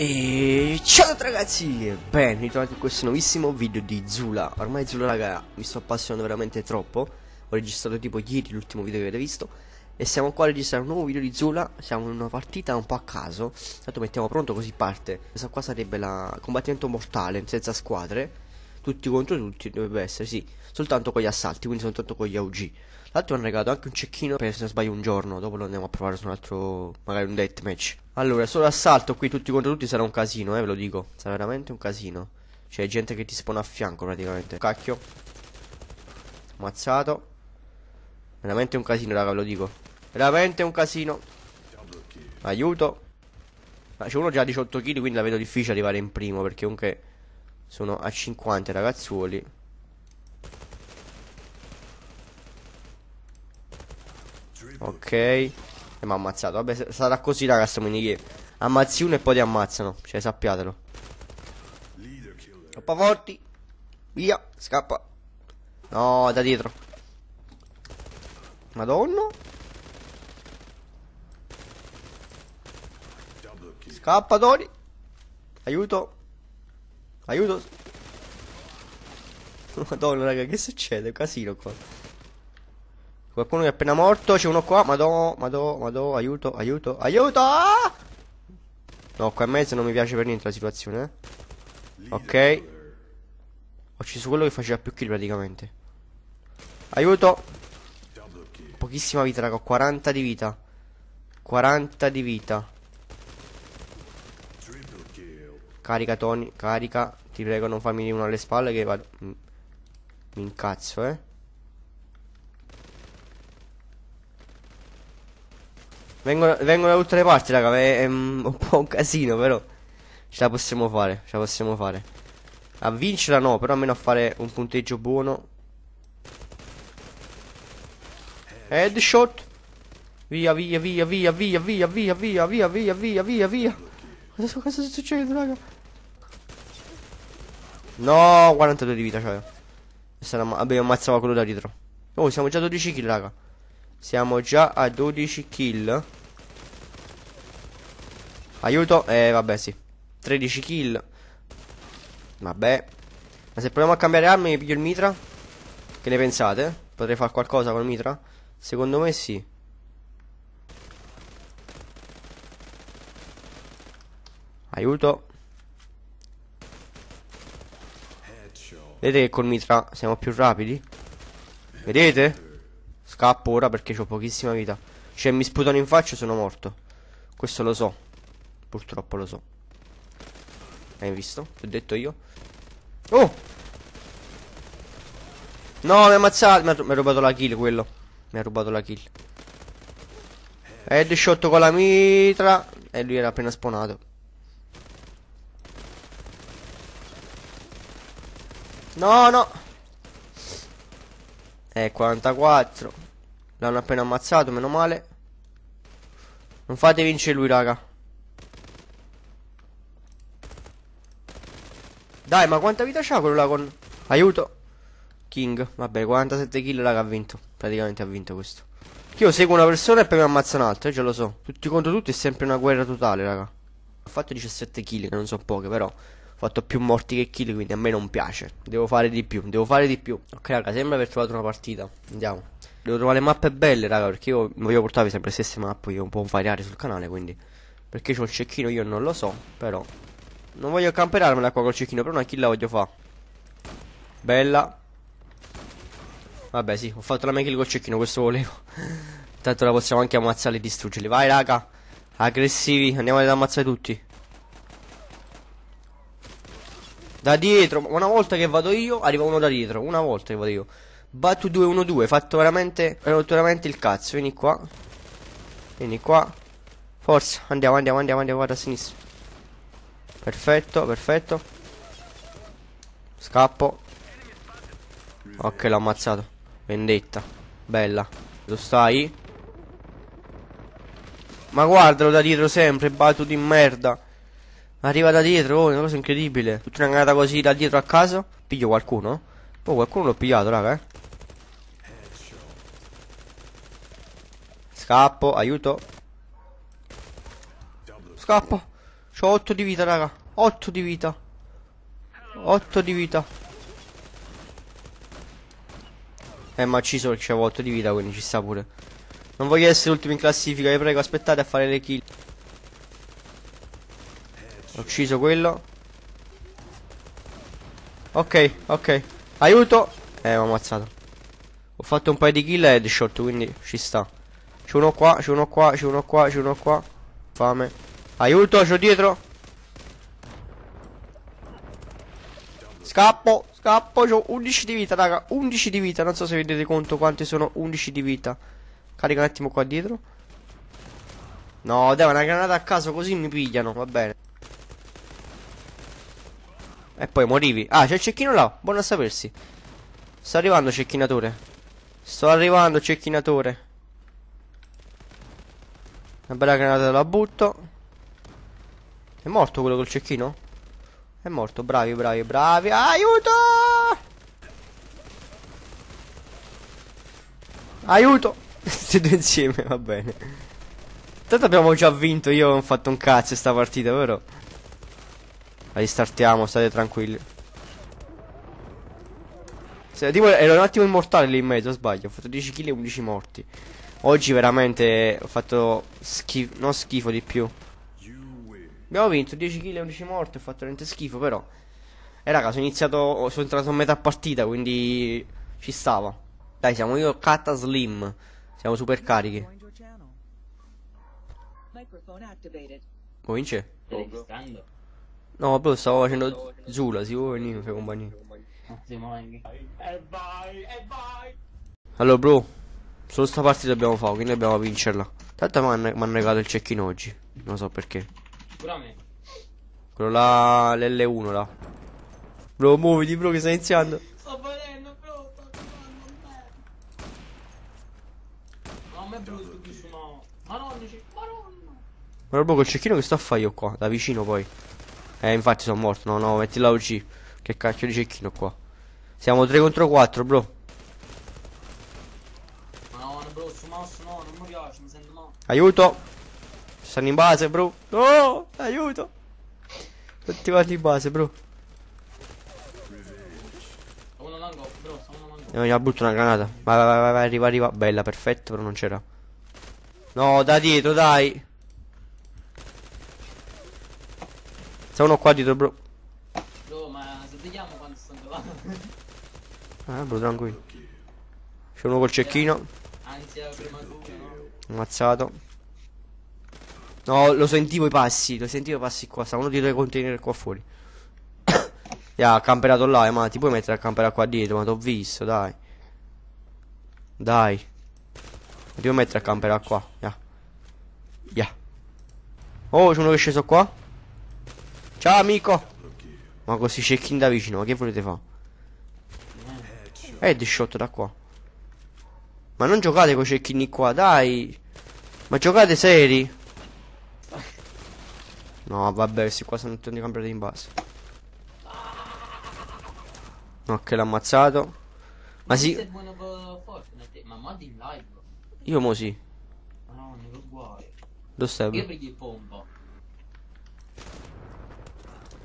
E ciao ragazzi e ben ritrovati in questo nuovissimo video di Zula Ormai Zula raga mi sto appassionando veramente troppo Ho registrato tipo ieri l'ultimo video che avete visto E siamo qua a registrare un nuovo video di Zula Siamo in una partita un po' a caso Tanto mettiamo pronto così parte Questa qua sarebbe la combattimento mortale senza squadre Tutti contro tutti dovrebbe essere sì Soltanto con gli assalti quindi soltanto con gli AUG l'altro mi hanno regalato anche un cecchino per se non sbaglio un giorno. Dopo lo andiamo a provare su un altro, magari un deathmatch. Allora, solo assalto qui tutti contro tutti sarà un casino, eh, ve lo dico. Sarà veramente un casino. C'è cioè, gente che ti spona a fianco praticamente. Cacchio. Ammazzato. Veramente un casino, raga, ve lo dico. Veramente un casino. Aiuto. Ma c'è uno già a 18 kg, quindi la vedo difficile arrivare in primo, perché comunque sono a 50 ragazzuoli. Ok. E mi ha ammazzato. Vabbè, sarà così, ragazzi, minigame. Ammazzi uno e poi ti ammazzano. Cioè, sappiatelo. Troppo forti. Via, scappa. No, da dietro. Madonna. Scappa, Tony. Aiuto. Aiuto. Madonna, raga, che succede? casino qua. Qualcuno è appena morto, c'è uno qua, madò, madò, madò, aiuto, aiuto, aiuto! No, qua in mezzo non mi piace per niente la situazione, eh. Ok. Ho ucciso quello che faceva più kill praticamente. Aiuto! Pochissima vita, raga, ho 40 di vita. 40 di vita. Carica Tony, carica. Ti prego non farmi uno alle spalle che vado... Mi incazzo, eh. Vengono, vengono, da tutte le parti, raga. È, è un po' un casino, però. Ce la possiamo fare, ce la possiamo fare. A vincerla no, però almeno a fare un punteggio buono. Headshot. Via, via, via, via, via, via, via, via, via, via, via, via, via. Cosa, cosa sta succedendo, raga? No, 42 di vita, cioè. Abbiamo ammazzato quello da dietro. Oh, siamo già 12 kill, raga. Siamo già a 12 kill. Aiuto. Eh, vabbè, sì. 13 kill. Vabbè. Ma se proviamo a cambiare armi, piglio il mitra. Che ne pensate? Potrei fare qualcosa col mitra? Secondo me sì. Aiuto. Vedete che col mitra siamo più rapidi? Vedete? Scappo ora perché ho pochissima vita. Cioè, mi sputano in faccia e sono morto. Questo lo so. Purtroppo lo so. Hai visto? Ti ho detto io. Oh! No, mi ha ammazzato. Mi ha, mi ha rubato la kill quello. Mi ha rubato la kill. Headshot con la mitra. E lui era appena spawnato. No, no. Eh, 44. L'hanno appena ammazzato, meno male. Non fate vincere lui, raga. Dai, ma quanta vita c'ha quello là con... Aiuto. King. Vabbè, 47 kill, raga, ha vinto. Praticamente ha vinto questo. Io seguo una persona e poi mi ammazza un'altra, eh, ce lo so. Tutti contro tutti è sempre una guerra totale, raga. Ho fatto 17 kill, che non so poche, però... Ho fatto più morti che kill, quindi a me non piace. Devo fare di più, devo fare di più. Ok, raga, sembra aver trovato una partita. Andiamo. Devo trovare le mappe belle, raga, perché io voglio portarvi sempre le stesse mappe, io un po' variare sul canale, quindi... Perché c'ho il cecchino io non lo so, però... Non voglio camperarmi da qua col cecchino, però una kill la voglio fa. Bella. Vabbè, sì, ho fatto la mia kill col cecchino, questo volevo. Tanto la possiamo anche ammazzare e distruggerli. Vai, raga. Aggressivi, andiamo ad ammazzare tutti. Da dietro, una volta che vado io, arriva uno da dietro. Una volta che vado io. Battu 212, fatto veramente, hai rotto veramente il cazzo, vieni qua. Vieni qua. Forza, andiamo, andiamo, andiamo, andiamo, guarda a sinistra. Perfetto, perfetto. Scappo. Ok, l'ho ammazzato. Vendetta. Bella. Lo stai? Ma guardalo da dietro sempre, Batu di merda. Arriva da dietro, oh, una cosa incredibile. Tutta una gara così da dietro a caso. Piglio qualcuno? Oh, qualcuno l'ho pigliato, raga, eh. Scappo, aiuto. Scappo. C'ho 8 di vita, raga. 8 di vita. 8 di vita. Eh, ma ucciso perché c'avevo 8 di vita, quindi ci sta pure. Non voglio essere l'ultimo in classifica, vi prego, aspettate a fare le kill. Ho ucciso quello. Ok, ok. Aiuto. Eh, ho ammazzato. Ho fatto un paio di kill e headshot, quindi ci sta. C'è uno qua, c'è uno qua, c'è uno qua, c'è uno qua. Fame. Aiuto, c'ho dietro. Scappo, scappo, c'ho 11 di vita, raga. 11 di vita, non so se vi rendete conto quante sono 11 di vita. Carica un attimo qua dietro. No, dai, una granata a caso così mi pigliano, va bene. E poi morivi. Ah, c'è il cecchino là, buono a sapersi. Sta arrivando cecchinatore. Sto arrivando cecchinatore. Una bella granata la butto. È morto quello col cecchino? È morto, bravi, bravi, bravi. Aiuto! Aiuto! Tutti insieme, va bene. Tanto abbiamo già vinto, io non ho fatto un cazzo sta partita, vero? Ristartiamo, state tranquilli. tipo, era un attimo immortale lì in mezzo, sbaglio. Ho fatto 10 kill e 11 morti. Oggi veramente ho fatto schifo, non schifo di più. Abbiamo vinto 10 kill e 11 morti, ho fatto niente schifo però. E eh, raga, sono iniziato, sono entrato a metà partita, quindi ci stava. Dai, siamo io Kata Slim. Siamo super carichi. Comince? No, bro, stavo facendo Zula, si vuole venire, fai compagnia. E vai, e vai. Allora, bro, Solo sta partita dobbiamo fare, quindi dobbiamo vincerla. Tanto mi hanno han regalato il cecchino oggi. Non so perché. Sicuramente. Quello là, l'L1 là. Bro, muoviti, bro, che stai iniziando. Sto parendo, bro, sto tornando No, a me è brutto qui su no. Madonna, c'è... Madonna. Guarda, bro, col cecchino che sto a fare io qua, da vicino poi. Eh, infatti sono morto. No, no, metti la UG. Che cacchio di cecchino qua. Siamo 3 contro 4, bro. Aiuto! Stanno in base, bro! No! Aiuto! Tutti quanti in base, bro! E eh, mi ha butto una granata. Vai, vai, vai, vai, arriva, arriva. Bella, perfetto, però non c'era. No, da dietro, dai. Sta uno qua dietro, bro. No, ma svegliamo quando stanno là. Eh, bro, tranquillo. C'è uno col cecchino. Anzi, prima tu. Ammazzato. No, lo sentivo i passi, lo sentivo i passi qua, stavano dietro i container qua fuori. Ya, ha camperato là, eh, ma ti puoi mettere a camperare qua dietro, ma t'ho visto, dai. Dai. Mi devo mettere a camperare qua, ya. Ya. Oh, c'è uno che è sceso qua. Ciao, amico. Ma così c'è chi da vicino, ma che volete fare? Eh, Headshot eh, da qua. Ma non giocate con cecchini qua, dai. Ma giocate seri. No, vabbè, questi qua sono tutti cambiati in base. Ok, l'ha ammazzato. Ma si... Sì... Io mo sì. No, non lo guai. Dove stai? Io perché pompa.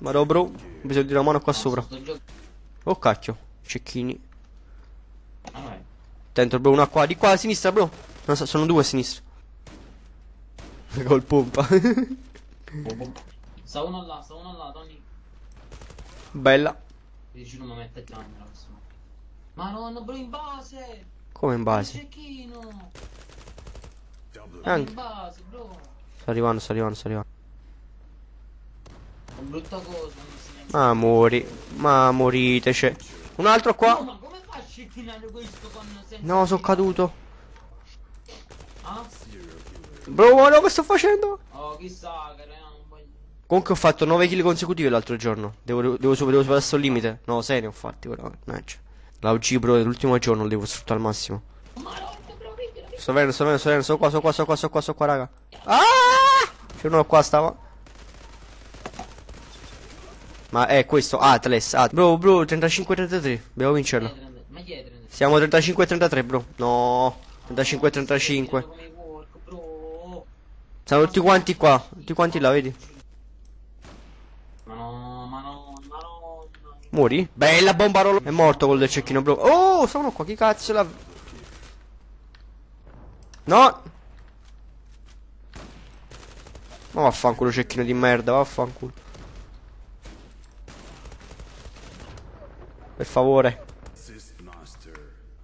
Ma bro, bisogna di una mano qua sopra. Oh cacchio, cecchini. Dentro, bro, una qua. Di qua, a sinistra, bro. Non so, sono due a sinistra. Col pompa. sta uno là, sta uno là, Tony. Bella. Vicino mi mette già nella Ma non, bro, in base. Come in base? Cecchino. Anche. In base, bro. Sto arrivando, sto arrivando, sto arrivando. Una brutta cosa. Ma ah, mori. Ma c'è cioè. Un altro qua. No, Centinario questo quando senza... No, sono caduto. Ah? Bro, guarda che sto facendo. Oh, chissà, che voglio... Comunque ho fatto 9 kill consecutivi l'altro giorno. Devo, devo, super, devo superare sto limite. No, 6 ne ho fatti, però. Mannaggia. La UG, bro, è l'ultimo giorno lo devo sfruttare al massimo. Sto venendo, sto venendo, sto venendo, sono qua, sono qua, sono qua, sono qua, sono qua, raga. Ah! C'è uno qua, stava. Ma è questo, Atlas, Atlas. Bro, bro, 35-33, dobbiamo vincerlo. Eh, siamo 35 33, bro. No, 35 35. Siamo tutti quanti qua, tutti quanti là, vedi? Ma no, ma no, ma no. Muori? Bella bomba rollo. È morto col del cecchino, bro. Oh, sono qua, chi cazzo la... No! Ma vaffanculo cecchino di merda, vaffanculo. Per favore.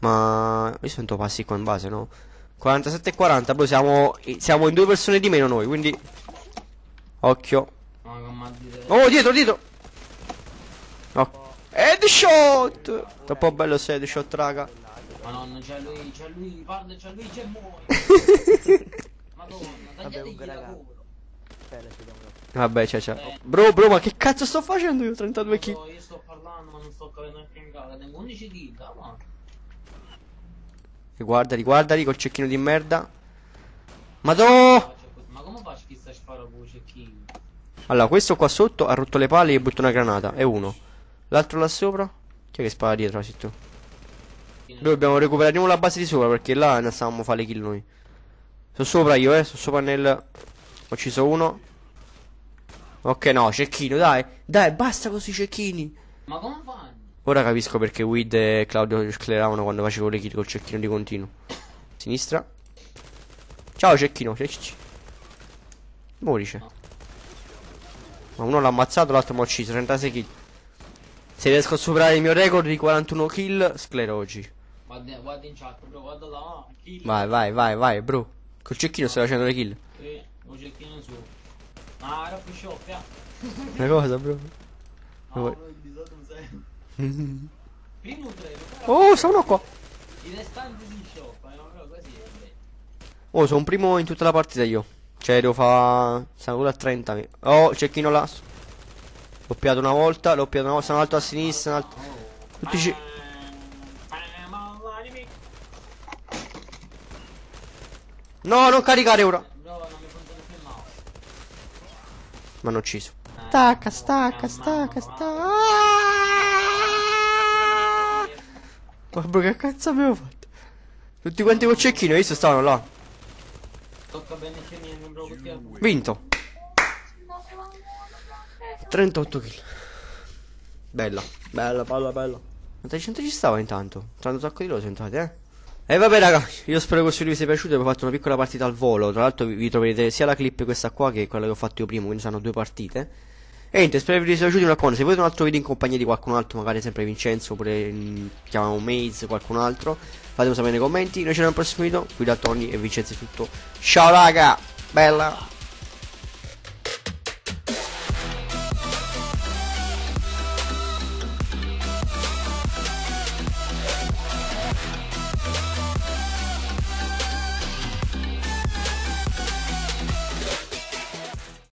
Ma io sento passi qua in base, no? 47 e 40, poi siamo, siamo in due persone di meno noi, quindi... Occhio. Oh, dietro, dietro! Oh. Headshot! Troppo bello se headshot, raga. Madonna, c'è lui, c'è lui, guarda, c'è lui, c'è muore. Madonna, tagliategli il Vabbè, c'è, ciao. Bro, bro, ma che cazzo sto facendo io? 32 kill. Io sto parlando, ma non sto capendo neanche in gara. Tengo 11 dita, ma... Guardali, guardali col cecchino di merda. Madò! Ma come faccio chi sta sparo con cecchino? Allora, questo qua sotto ha rotto le palle e butta una granata. È uno. L'altro là sopra? Chi è che spara dietro? Sì, tu. Noi dobbiamo recuperare la base di sopra perché là ne stavamo a fare le kill noi. Sono sopra io, eh. Sono sopra nel... Ho ucciso uno. Ok, no, cecchino, dai. Dai, basta così cecchini. Ma come fanno? Ora capisco perché Weed e Claudio scleravano quando facevo le kill col cecchino di continuo. Sinistra. Ciao cecchino, cecchi. Morice. Ma uno l'ha ammazzato, l'altro mi ha ucciso. 36 kill. Se riesco a superare il mio record di 41 kill, sclero oggi. Guarda, in chat, bro, guarda là. Kill. Vai, vai, vai, vai, bro. Col cecchino stai facendo le kill. Sì, col cecchino su. Ah, era più scioppia. Una cosa, bro. Ah, bro, il bisogno oh, sono qua. I restanti si scioppano, così Oh, sono primo in tutta la partita io. Cioè, devo fare... Sono a 30. Mio. Oh, cecchino là. L'ho piato una volta, l'ho piato una volta, un altro a sinistra, un altro... Tutti ci... No, non caricare ora. Mi hanno ucciso. Stacca, stacca, stacca, stacca. Porco che cazzo avevo fatto? Tutti quanti con cecchino, visto stavano là. Tocca bene che mi bro, Vinto. 38 kill. Bella, bella, bella, bella. Quanta gente ci stava intanto? Tanto un sacco di loro sentate, eh? E eh, vabbè raga, io spero che questo video vi sia piaciuto, vi ho fatto una piccola partita al volo, tra l'altro vi troverete sia la clip questa qua che quella che ho fatto io prima, quindi saranno due partite. E niente, spero di vi sia piaciuto raccomando, se volete un altro video in compagnia di qualcun altro, magari sempre Vincenzo, oppure mm, chiamiamo Maze, qualcun altro, fatemelo sapere nei commenti. Noi ci vediamo al prossimo video, qui da Tony e Vincenzo è tutto. Ciao raga, bella!